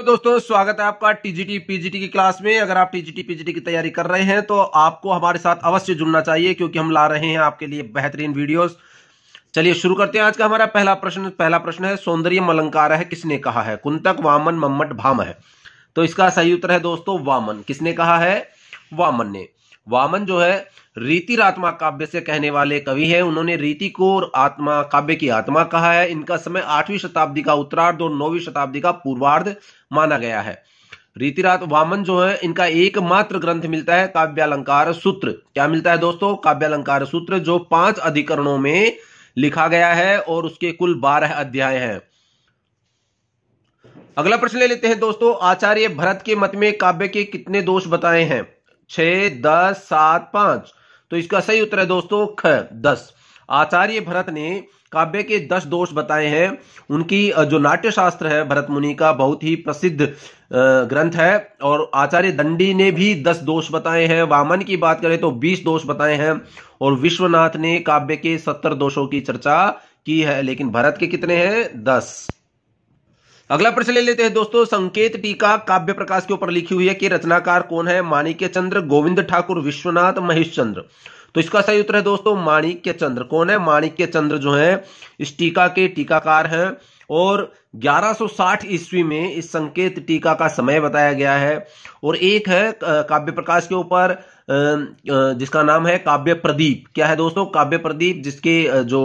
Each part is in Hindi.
तो दोस्तों स्वागत है आपका टीजीटी पीजीटी की क्लास में अगर आप टीजीटी पीजीटी की तैयारी कर रहे हैं तो आपको हमारे साथ अवश्य जुड़ना चाहिए क्योंकि हम ला रहे हैं आपके लिए बेहतरीन वीडियोस चलिए शुरू करते हैं आज का हमारा पहला प्रश्न पहला प्रश्न है सौंदर्य अलंकार है किसने कहा है कुंतक वामन मम्मट भाम है तो इसका सही उत्तर है दोस्तों वामन किसने कहा है वामन ने वामन जो है रीति आत्मा काव्य से कहने वाले कवि हैं उन्होंने रीति को और आत्मा काव्य की आत्मा कहा है इनका समय आठवीं शताब्दी का उत्तरार्ध और नौवीं शताब्दी का पूर्वार्ध माना गया है रीतिरात वामन जो है इनका एकमात्र ग्रंथ मिलता है काव्यालंकार सूत्र क्या मिलता है दोस्तों काव्यालंकार सूत्र जो पांच अधिकरणों में लिखा गया है और उसके कुल बारह अध्याय हैं अगला प्रश्न ले लेते हैं दोस्तों आचार्य भरत के मत में काव्य के कितने दोष बताए हैं छ दस सात पांच तो इसका सही उत्तर है दोस्तों ख दस आचार्य भरत ने काव्य के दस दोष बताए हैं उनकी जो नाट्य शास्त्र है भरत मुनि का बहुत ही प्रसिद्ध ग्रंथ है और आचार्य दंडी ने भी दस दोष बताए हैं वामन की बात करें तो बीस दोष बताए हैं और विश्वनाथ ने काव्य के सत्तर दोषों की चर्चा की है लेकिन भरत के कितने हैं दस अगला प्रश्न ले लेते हैं दोस्तों संकेत टीका काव्य प्रकाश के ऊपर लिखी हुई है कि रचनाकार कौन है माणिक्य चंद्र गोविंद ठाकुर विश्वनाथ महेश चंद्र तो इसका सही उत्तर है दोस्तों माणिक्य चंद्र कौन है माणिक्य चंद्र जो है इस टीका के टीकाकार हैं और 1160 ईस्वी में इस संकेत टीका का समय बताया गया है और एक है काव्य प्रकाश के ऊपर जिसका नाम है काव्य प्रदीप क्या है दोस्तों काव्य प्रदीप जिसके जो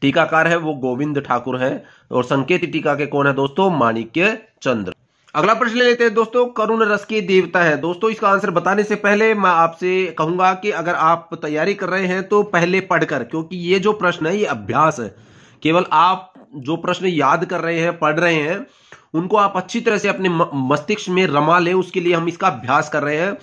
टीकाकार है वो गोविंद ठाकुर है और संकेत टीका के कौन है दोस्तों माणिक्य चंद्र अगला प्रश्न ले लेते हैं दोस्तों करुण रस के देवता है दोस्तों इसका आंसर बताने से पहले मैं आपसे कहूंगा कि अगर आप तैयारी कर रहे हैं तो पहले पढ़कर क्योंकि ये जो प्रश्न है ये अभ्यास है केवल आप जो प्रश्न याद कर रहे हैं पढ़ रहे हैं उनको आप अच्छी तरह से अपने मस्तिष्क में रमा ले उसके लिए हम इसका अभ्यास कर रहे हैं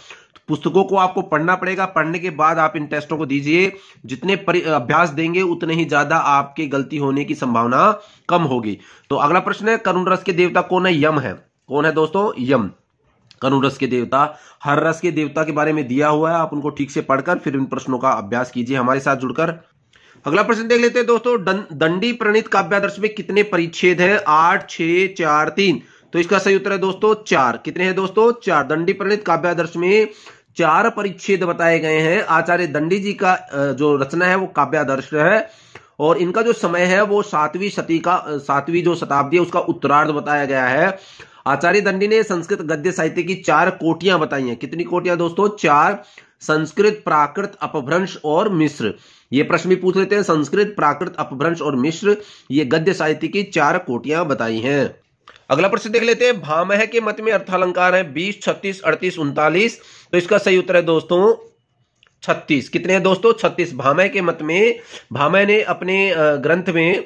पुस्तकों को आपको पढ़ना पड़ेगा पढ़ने के बाद आप इन टेस्टों को दीजिए जितने अभ्यास देंगे उतने ही ज्यादा आपके गलती होने की संभावना कम होगी तो अगला प्रश्न है करुण रस के देवता कौन है यम है कौन है दोस्तों यम करुण रस के देवता हर रस के देवता के बारे में दिया हुआ है आप उनको ठीक से पढ़कर फिर इन प्रश्नों का अभ्यास कीजिए हमारे साथ जुड़कर अगला प्रश्न देख लेते हैं दोस्तों दंडी प्रणित काव्यादर्श में कितने परिच्छेद हैं आठ छ चार तीन तो इसका सही उत्तर है दोस्तों चार कितने हैं दोस्तों चार दंडी प्रणित काव्यादर्श में चार परिच्छेद बताए गए हैं आचार्य दंडी जी का जो रचना है वो काव्यादर्श है और इनका जो समय है वो सातवीं सती का सातवीं जो शताब्दी है उसका उत्तरार्ध बताया गया है आचार्य दंडी ने संस्कृत गद्य साहित्य की चार कोटियां बताई हैं कितनी कोटियां दोस्तों चार संस्कृत प्राकृत अपभ्रंश और मिश्र ये प्रश्न भी पूछ लेते हैं संस्कृत प्राकृत अपभ्रंश और मिश्र ये गद्य साहित्य की चार कोटियां बताई हैं अगला प्रश्न देख लेते हैं भामह के मत में अर्थालंकार है बीस छत्तीस अड़तीस उनतालीस तो इसका सही उत्तर है दोस्तों छत्तीस कितने हैं दोस्तों छत्तीस भामह के मत में भामह ने अपने ग्रंथ में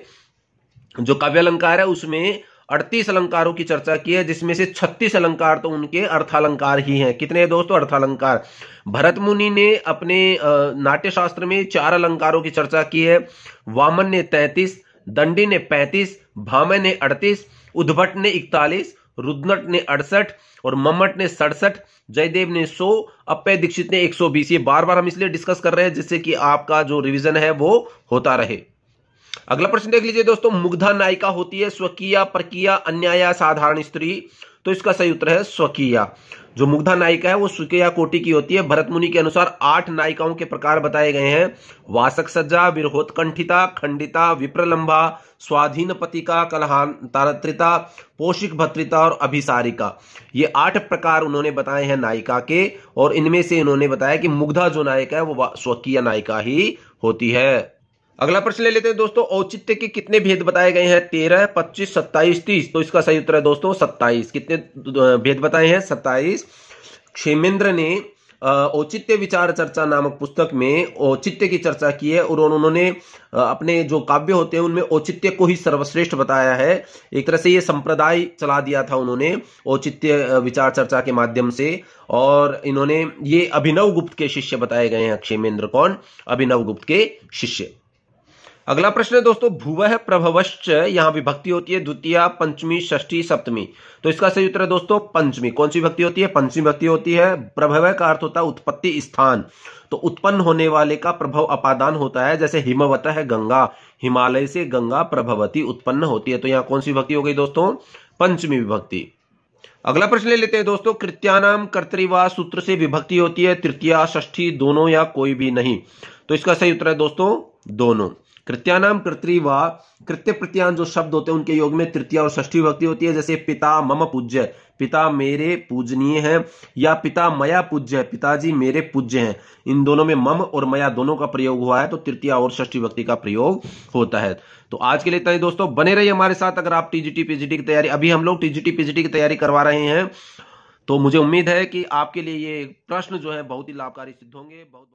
जो अलंकार है उसमें अड़तीस अलंकारों की चर्चा की है जिसमें से छत्तीस अलंकार तो उनके अर्थालंकार ही हैं कितने है दोस्तों अर्थालंकार भरत मुनि ने अपने नाट्य शास्त्र में चार अलंकारों की चर्चा की है वामन ने तैतीस दंडी ने पैंतीस भामह ने अड़तीस उद्भट ने इकतालीस रुद्नट ने अड़सठ और मम्मट ने सड़सठ जयदेव ने 100 अपय दीक्षित ने 120 ये बार बार हम इसलिए डिस्कस कर रहे हैं जिससे कि आपका जो रिवीजन है वो होता रहे अगला प्रश्न देख लीजिए दोस्तों मुग्धा नायिका होती है स्वकीय प्रक्रिया अन्याय साधारण स्त्री तो इसका सही उत्तर है स्वकीय जो मुग्धा नायिका है वो स्वकीय कोटि की होती है भरत मुनि के अनुसार आठ नायिकाओं के प्रकार बताए गए हैं वासक सज्जा विरहोत्कंठिता खंडिता विप्रलंबा स्वाधीन पतिका कलहान तारत्रिता पोषिक भत्रिता और अभिसारिका ये आठ प्रकार उन्होंने बताए हैं नायिका के और इनमें से इन्होंने बताया कि मुग्धा जो नायिका है वो स्वकीय नायिका ही होती है अगला प्रश्न ले लेते हैं दोस्तों औचित्य के कितने भेद बताए गए हैं तेरह पच्चीस सत्ताईस तीस तो इसका सही उत्तर है दोस्तों सत्ताईस कितने भेद बताए हैं सत्ताईस क्षेमेंद्र ने औचित्य विचार चर्चा नामक पुस्तक में औचित्य की चर्चा की है और उन्होंने अपने जो काव्य होते हैं उनमें औचित्य को ही सर्वश्रेष्ठ बताया है एक तरह से ये संप्रदाय चला दिया था उन्होंने औचित्य विचार चर्चा के माध्यम से और इन्होंने ये अभिनव गुप्त के शिष्य बताए गए हैं क्षेमेंद्र कौन अभिनव गुप्त के शिष्य अगला प्रश्न है दोस्तों भूव प्रभवश्च यहां विभक्ति होती है द्वितीय पंचमी षष्ठी सप्तमी तो इसका सही उत्तर है दोस्तों पंचमी कौन सी भक्ति होती है पंचमी भक्ति होती है प्रभव का अर्थ होता है उत्पत्ति स्थान तो उत्पन्न होने वाले का प्रभाव अपादान होता है जैसे हिमवत है गंगा हिमालय से गंगा प्रभवती उत्पन्न होती है तो यहाँ कौन सी भक्ति हो गई दोस्तों पंचमी विभक्ति अगला प्रश्न ले लेते हैं दोस्तों कृत्यानाम कर्तवा सूत्र से विभक्ति होती है तृतीया षष्ठी दोनों या कोई भी नहीं तो इसका सही उत्तर है दोस्तों दोनों कृत्यानाम कृत्रि व कृत्य प्रत्यान जो शब्द होते हैं उनके योग में तृतीय और षष्ठी भक्ति होती है जैसे पिता मम पूज्य पिता मेरे पूजनीय है या पिता मया पूज्य पिताजी मेरे पूज्य हैं इन दोनों में मम और मया दोनों का प्रयोग हुआ है तो तृतीय और षष्ठी भक्ति का प्रयोग होता है तो आज के लिए इतना ही दोस्तों बने रहिए हमारे साथ अगर आप टीजीटी पीजीटी की तैयारी अभी हम लोग टीजीटी पीजीटी की तैयारी करवा रहे हैं तो मुझे उम्मीद है कि आपके लिए ये प्रश्न जो है बहुत ही लाभकारी सिद्ध होंगे बहुत